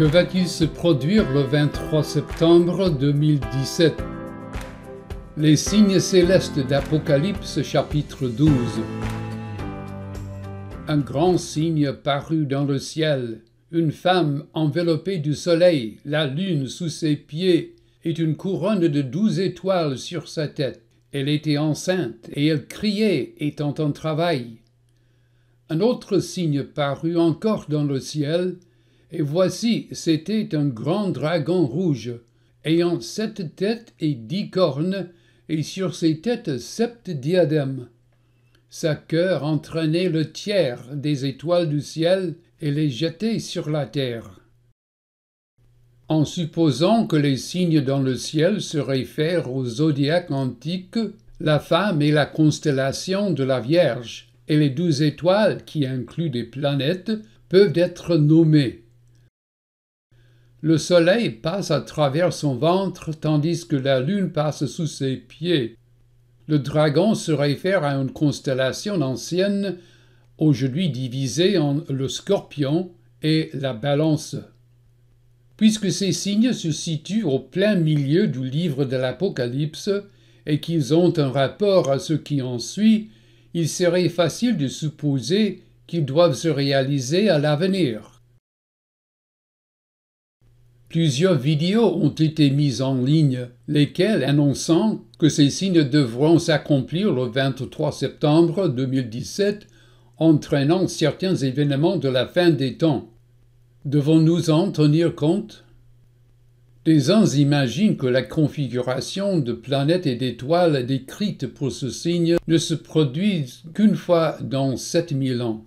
Que va-t-il se produire le 23 septembre 2017 Les signes célestes d'Apocalypse chapitre 12 Un grand signe parut dans le ciel, une femme enveloppée du soleil, la lune sous ses pieds et une couronne de douze étoiles sur sa tête. Elle était enceinte et elle criait étant en travail. Un autre signe parut encore dans le ciel, et voici, c'était un grand dragon rouge, ayant sept têtes et dix cornes, et sur ses têtes sept diadèmes. Sa cœur entraînait le tiers des étoiles du ciel et les jetait sur la terre. En supposant que les signes dans le ciel se réfèrent aux zodiaque antiques, la femme est la constellation de la Vierge, et les douze étoiles, qui incluent des planètes, peuvent être nommées. Le soleil passe à travers son ventre tandis que la lune passe sous ses pieds. Le dragon se réfère à une constellation ancienne, aujourd'hui divisée en le scorpion et la balance. Puisque ces signes se situent au plein milieu du livre de l'Apocalypse et qu'ils ont un rapport à ce qui en suit, il serait facile de supposer qu'ils doivent se réaliser à l'avenir plusieurs vidéos ont été mises en ligne, lesquelles annonçant que ces signes devront s'accomplir le 23 septembre 2017, entraînant certains événements de la fin des temps. Devons-nous en tenir compte Des uns imaginent que la configuration de planètes et d'étoiles décrites pour ce signe ne se produise qu'une fois dans 7000 ans.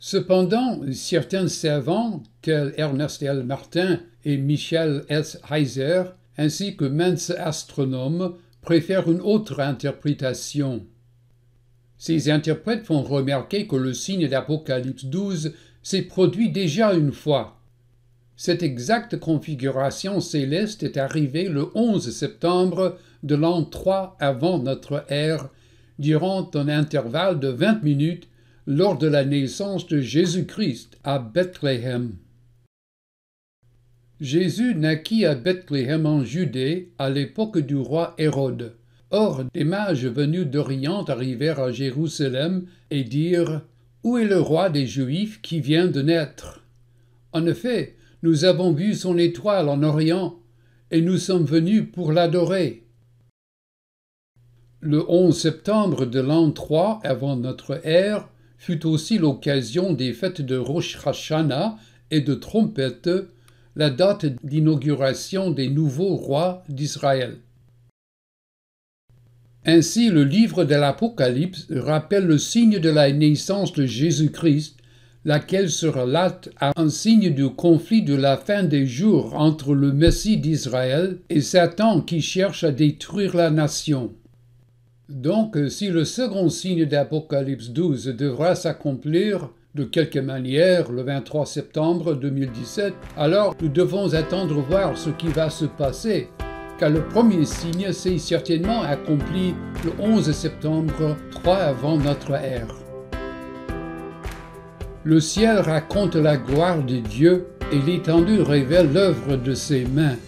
Cependant, certains savants, tels Ernest L. Martin et Michel S. Heiser, ainsi que ments astronomes, préfèrent une autre interprétation. Ces interprètes font remarquer que le signe d'Apocalypse 12 s'est produit déjà une fois. Cette exacte configuration céleste est arrivée le 11 septembre de l'an 3 avant notre ère, durant un intervalle de 20 minutes lors de la naissance de Jésus-Christ à Bethléem. Jésus naquit à Bethléem en Judée à l'époque du roi Hérode. Or, des mages venus d'Orient arrivèrent à Jérusalem et dirent Où est le roi des Juifs qui vient de naître En effet, nous avons vu son étoile en Orient, et nous sommes venus pour l'adorer. Le 11 septembre de l'an 3 avant notre ère, fut aussi l'occasion des fêtes de Rosh Hashanah et de Trompette, la date d'inauguration des nouveaux rois d'Israël. Ainsi, le livre de l'Apocalypse rappelle le signe de la naissance de Jésus-Christ, laquelle se relate à un signe du conflit de la fin des jours entre le Messie d'Israël et Satan qui cherche à détruire la nation. Donc, euh, si le second signe d'Apocalypse 12 devra s'accomplir de quelque manière le 23 septembre 2017, alors nous devons attendre voir ce qui va se passer, car le premier signe s'est certainement accompli le 11 septembre, 3 avant notre ère. Le ciel raconte la gloire de Dieu et l'étendue révèle l'œuvre de ses mains.